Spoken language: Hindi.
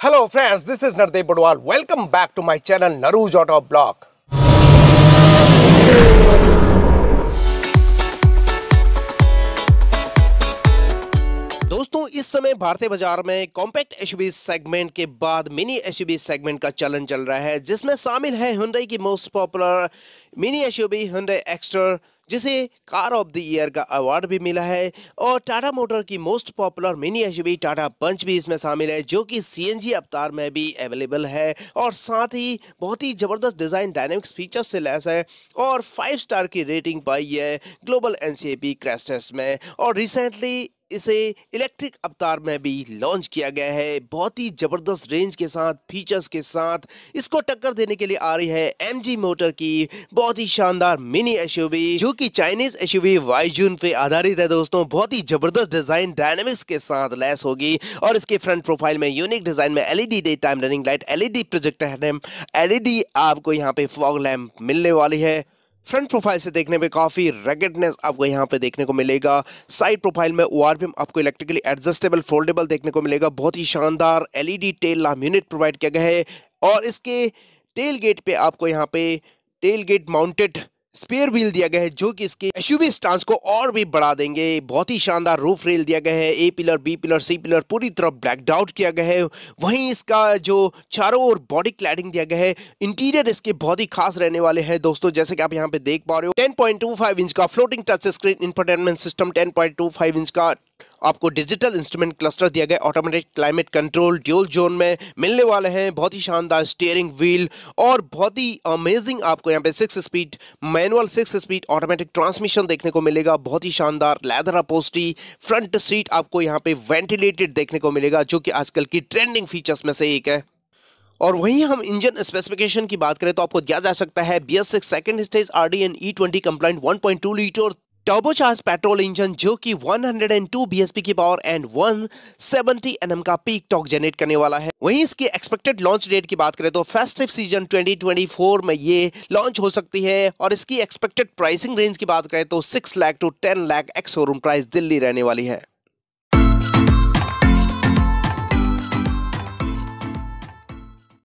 Hello friends, this is Nardeep Budwal. Welcome back to my channel Naruj Auto Blog. समय भारतीय बाजार में कॉम्पैक्ट एसयूवी सेगमेंट के बाद मिनी एसयूवी सेगमेंट का चलन चल रहा है जिसमें शामिल है हुंडई की most popular mini SUV Hyundai Exter जिसे कार ऑफ द ईयर का अवार्ड भी मिला है और टाटा मोटर की most popular mini SUV Tata Punch भी इसमें शामिल है जो कि सीएनजी अवतार में भी अवेलेबल है और साथ ही बहुत ही ज़बरदस्त डिज़ाइन डायनेमिक्स फीचर्स से लैस है और फाइव स्टार की रेटिंग पाई है ग्लोबल एन सी में और रिसेंटली इसे इलेक्ट्रिक अवतार में भी लॉन्च किया गया है बहुत ही ज़बरदस्त रेंज के साथ फीचर्स के साथ इसको टक्कर देने के लिए आ रही है एमजी मोटर की बहुत ही शानदार मिनी एसयूवी जो कि चाइनीज एसयूवी वाइजून पे आधारित है दोस्तों बहुत ही ज़बरदस्त डिज़ाइन डायनेमिक्स के साथ लैस होगी और इसके फ्रंट प्रोफाइल में यूनिक डिज़ाइन में LED day time running light LED projector LED आपको यहाँ पे फॉग लैम्प मिलने वाली है फ्रंट प्रोफाइल से देखने में काफ़ी रेगेडनेस आपको यहाँ पे देखने को मिलेगा साइड प्रोफाइल में ओ आपको इलेक्ट्रिकली एडजस्टेबल फोल्डेबल देखने को मिलेगा बहुत ही शानदार LED tail lamp unit provide किया गया है और इसके टेल गेट पे आपको यहाँ पे tailgate mounted spare wheel दिया गया है जो कि इसके एसयूवी स्टांस को और भी बढ़ा देंगे बहुत ही शानदार रूफ रेल दिया गया है A pillar B pillar C pillar पूरी तरह ब्लैकड आउट किया गया है वहीं इसका जो चारों ओर बॉडी क्लैडिंग दिया गया है इंटीरियर इसके बहुत ही खास रहने वाले हैं दोस्तों जैसे कि आप यहाँ पे देख पा रहे हो टेन इंच का floating touch screen entertainment system ten inch का आपको डिजिटल इंस्ट्रूमेंट क्लस्टर दिया गया automatic climate control dual zone में मिलने वाले हैं बहुत ही शानदार स्टीयरिंग व्हील और बहुत ही अमेजिंग आपको यहाँ पे six speed manual six speed automatic transmission देखने को मिलेगा बहुत ही शानदार लैदर अपोस्टी फ्रंट सीट आपको यहाँ पे वेंटिलेटेड देखने को मिलेगा जो कि आजकल की ट्रेंडिंग फीचर्स में से एक है और वहीं हम इंजन स्पेसिफिकेशन की बात करें तो आपको दिया जा सकता है B S six second stage R D N E twenty complaint one point two litre turbocharge petrol engine जो कि 102 बीएसपी की पावर एंड 170 एनएम का पीक टॉक जनरेट करने वाला है वहीं इसकी एक्सपेक्टेड लॉन्च डेट की बात करें तो फेस्टिव सीजन 2024 में ये लॉन्च हो सकती है और इसकी एक्सपेक्टेड प्राइसिंग रेंज की बात करें तो six lakh to ten lakh ex showroom price Delhi रहने वाली है